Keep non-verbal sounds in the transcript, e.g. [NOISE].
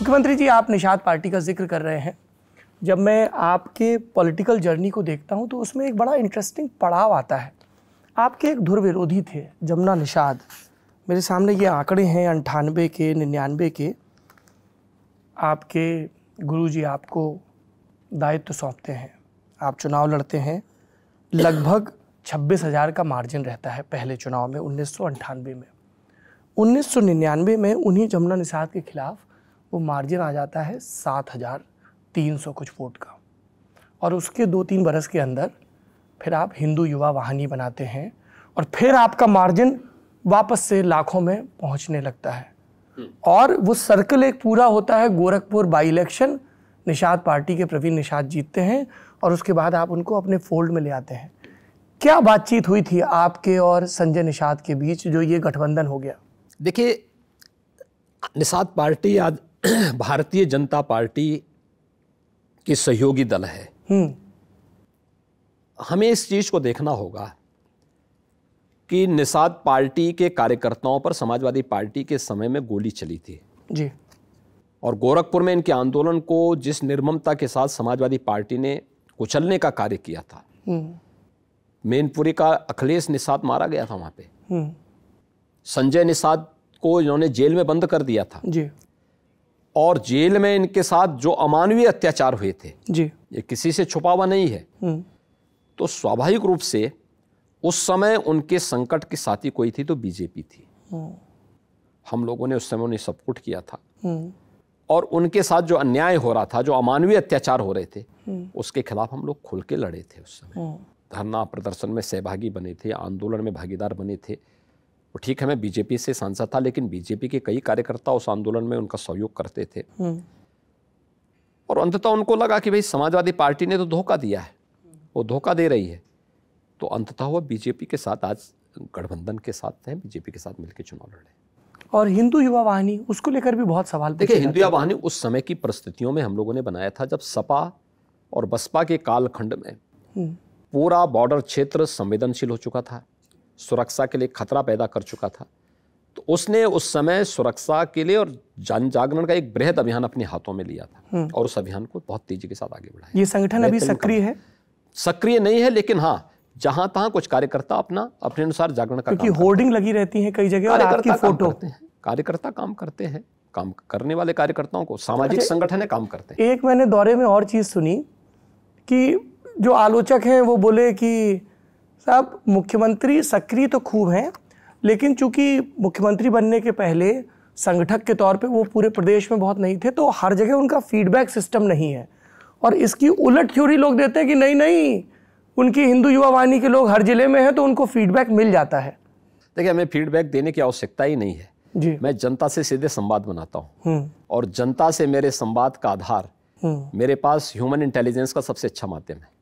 मुख्यमंत्री जी आप निषाद पार्टी का जिक्र कर रहे हैं जब मैं आपके पॉलिटिकल जर्नी को देखता हूँ तो उसमें एक बड़ा इंटरेस्टिंग पड़ाव आता है आपके एक धुर विरोधी थे जमुना निषाद मेरे सामने ये आंकड़े हैं अंठानवे के निन्यानवे के आपके गुरु जी आपको दायित्व सौंपते हैं आप चुनाव लड़ते हैं लगभग छब्बीस हज़ार का मार्जिन रहता है पहले चुनाव में उन्नीस में उन्नीस में उन्हीं जमुना निषाद के खिलाफ वो मार्जिन आ जाता है सात हज़ार तीन सौ कुछ फुट का और उसके दो तीन बरस के अंदर फिर आप हिंदू युवा वाहनी बनाते हैं और फिर आपका मार्जिन वापस से लाखों में पहुंचने लगता है हम्म। और वो सर्कल एक पूरा होता है Gorakhpur by election Nishad party के प्रवीण निषाद जीतते हैं और उसके बाद आप उनको अपने फोल्ड में ले आते हैं क्या बातचीत हुई थी आपके और संजय निषाद के बीच जो ये गठबंधन हो गया देखिए निषाद पार्टी आज [CLEARS THROAT] भारतीय जनता पार्टी के सहयोगी दल है हम्म। हमें इस चीज़ को देखना होगा कि निषाद पार्टी के कार्यकर्ताओं पर समाजवादी पार्टी के समय में गोली चली थी जी और गोरखपुर में इनके आंदोलन को जिस निर्ममता के साथ समाजवादी पार्टी ने कुचलने का कार्य किया था हम्म। मेनपुरी का अखिलेश निषाद मारा गया था वहां पे हम्म। संजय निषाद को इन्होंने जेल में बंद कर दिया था जी और जेल में इनके साथ जो अमानवीय अत्याचार हुए थे जी ये किसी से छुपा हुआ नहीं है हम्म। तो स्वाभाविक रूप से उस समय उनके संकट के साथी कोई थी तो बीजेपी थी हम्म। हम लोगों ने उस समय उन्हें सपोर्ट किया था हम्म। और उनके साथ जो अन्याय हो रहा था जो अमानवीय अत्याचार हो रहे थे उसके खिलाफ हम लोग खुल के लड़े थे उस समय धरना प्रदर्शन में सहभागी बने थे आंदोलन में भागीदार बने थे वो ठीक है मैं बीजेपी से सांसद था लेकिन बीजेपी के कई कार्यकर्ता उस आंदोलन में उनका सहयोग करते थे हम्म। और अंततः उनको लगा कि भाई समाजवादी पार्टी ने तो धोखा दिया है वो धोखा दे रही है तो अंततः हुआ बीजेपी के साथ आज गठबंधन के साथ हैं बीजेपी के साथ मिलकर चुनाव लड़े और हिंदू युवा वाहिनी उसको लेकर भी बहुत सवाल देखिए हिंदू युवा वाहिनी उस समय की परिस्थितियों में हम लोगों ने बनाया था जब सपा और बसपा के कालखंड में हम्म। पूरा बॉर्डर क्षेत्र संवेदनशील हो चुका था सुरक्षा के लिए खतरा पैदा कर चुका था तो उसने उस समय सुरक्षा के लिए और जन जागरण का एक बृहद अभियान अपने हाथों में लिया था हम्म। और उस अभियान को बहुत तेजी के साथ आगे बढ़ाया ये संगठन अभी सक्रिय है सक्रिय नहीं है लेकिन हाँ जहां तहां कुछ कार्यकर्ता अपना अपने अनुसार जागरण का होर्डिंग लगी रहती है कई जगह फोटो आपकी फोटो कार्यकर्ता काम करते हैं काम करने वाले कार्यकर्ताओं को सामाजिक अच्छा, संगठन काम करते हैं एक मैंने दौरे में और चीज सुनी कि जो आलोचक हैं वो बोले कि साहब मुख्यमंत्री सक्रिय तो खूब हैं लेकिन चूंकि मुख्यमंत्री बनने के पहले संगठक के तौर पे वो पूरे प्रदेश में बहुत नहीं थे तो हर जगह उनका फीडबैक सिस्टम नहीं है और इसकी उलट थ्योरी लोग देते हैं कि नहीं नहीं उनकी हिंदू युवा वाणी के लोग हर जिले में हैं तो उनको फीडबैक मिल जाता है देखिए हमें फीडबैक देने की आवश्यकता ही नहीं है जी मैं जनता से सीधे संवाद बनाता हूँ हम्म। और जनता से मेरे संवाद का आधार हम्म। मेरे पास ह्यूमन इंटेलिजेंस का सबसे अच्छा माध्यम है